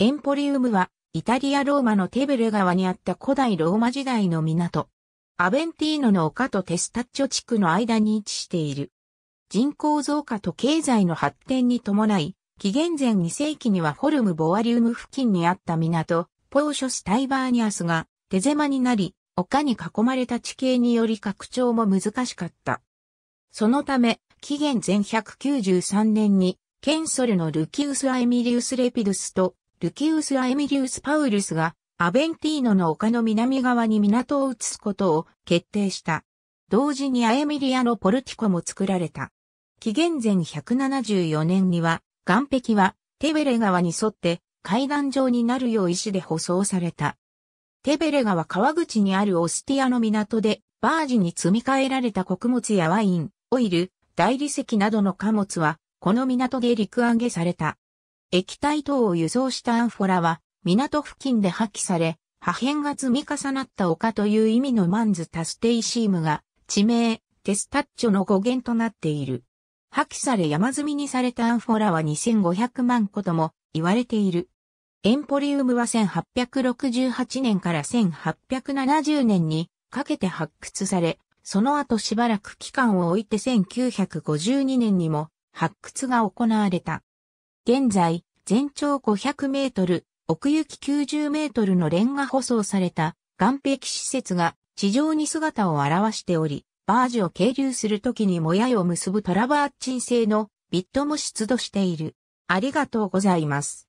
エンポリウムは、イタリア・ローマのテブレ川にあった古代ローマ時代の港。アベンティーノの丘とテスタッチョ地区の間に位置している。人口増加と経済の発展に伴い、紀元前2世紀にはフォルム・ボアリウム付近にあった港、ポーショス・タイバーニアスが手狭になり、丘に囲まれた地形により拡張も難しかった。そのため、紀元前193年に、ケンソルのルキウス・アエミリウス・レピドスとルキウス・アエミリウス・パウルスがアベンティーノの丘の南側に港を移すことを決定した。同時にアエミリアのポルティコも作られた。紀元前174年には、岸壁はテベレ川に沿って階段状になるよう石で舗装された。テベレ川川口にあるオスティアの港でバージに積み替えられた穀物やワイン、オイル、大理石などの貨物はこの港で陸揚げされた。液体等を輸送したアンフォラは、港付近で破棄され、破片が積み重なった丘という意味のマンズ・タステイシームが、地名、テスタッチョの語源となっている。破棄され山積みにされたアンフォラは2500万個とも言われている。エンポリウムは1868年から1870年にかけて発掘され、その後しばらく期間を置いて1952年にも発掘が行われた。現在、全長500メートル、奥行き90メートルのレンガ舗装された岩壁施設が地上に姿を現しており、バージを係留するときにもやいを結ぶトラバーチン製のビットも出土している。ありがとうございます。